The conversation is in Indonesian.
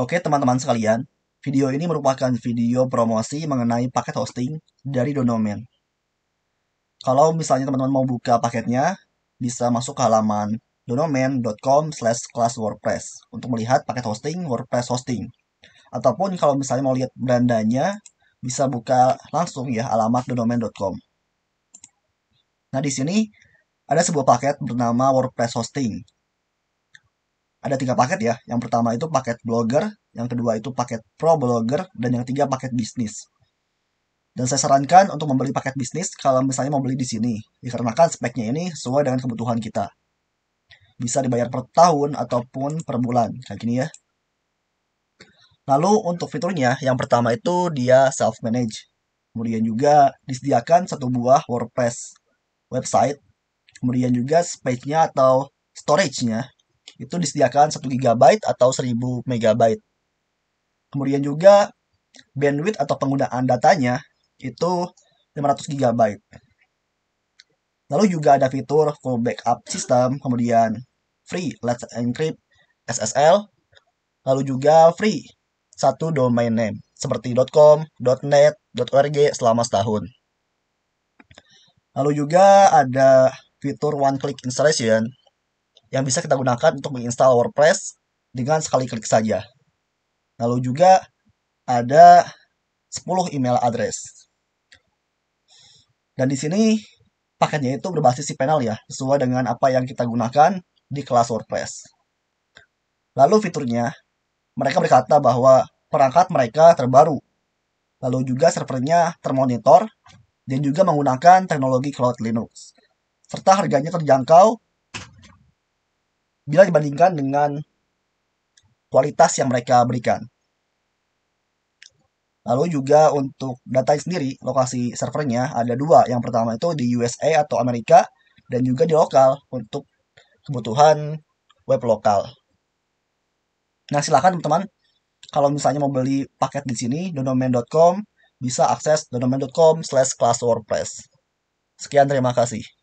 Oke teman-teman sekalian, video ini merupakan video promosi mengenai paket hosting dari Donomen. Kalau misalnya teman-teman mau buka paketnya, bisa masuk ke halaman donomen.com slash class WordPress untuk melihat paket hosting WordPress hosting. Ataupun kalau misalnya mau lihat berandanya, bisa buka langsung ya alamat donomen.com. Nah di sini ada sebuah paket bernama WordPress hosting ada tiga paket ya. Yang pertama itu paket blogger, yang kedua itu paket pro blogger, dan yang ketiga paket bisnis. Dan saya sarankan untuk membeli paket bisnis kalau misalnya mau beli di sini, dikarenakan speknya ini sesuai dengan kebutuhan kita. Bisa dibayar per tahun ataupun per bulan, kayak gini ya. Lalu untuk fiturnya, yang pertama itu dia self-manage. Kemudian juga disediakan satu buah WordPress website. Kemudian juga space-nya atau storage-nya itu disediakan 1 GB atau 1000 MB. Kemudian juga bandwidth atau penggunaan datanya itu 500 GB. Lalu juga ada fitur full backup system, kemudian free let's encrypt SSL, lalu juga free satu domain name seperti .com, .net, .org selama setahun. Lalu juga ada fitur one click installation yang bisa kita gunakan untuk menginstal WordPress dengan sekali klik saja. Lalu juga ada 10 email address. Dan di sini paketnya itu berbasis si panel ya, sesuai dengan apa yang kita gunakan di kelas WordPress. Lalu fiturnya, mereka berkata bahwa perangkat mereka terbaru. Lalu juga servernya termonitor dan juga menggunakan teknologi Cloud Linux. Serta harganya terjangkau bila dibandingkan dengan kualitas yang mereka berikan. Lalu juga untuk data sendiri, lokasi servernya ada dua. Yang pertama itu di USA atau Amerika, dan juga di lokal untuk kebutuhan web lokal. Nah, silakan teman-teman, kalau misalnya mau beli paket di sini, domain.com, bisa akses domain.com slash class WordPress. Sekian, terima kasih.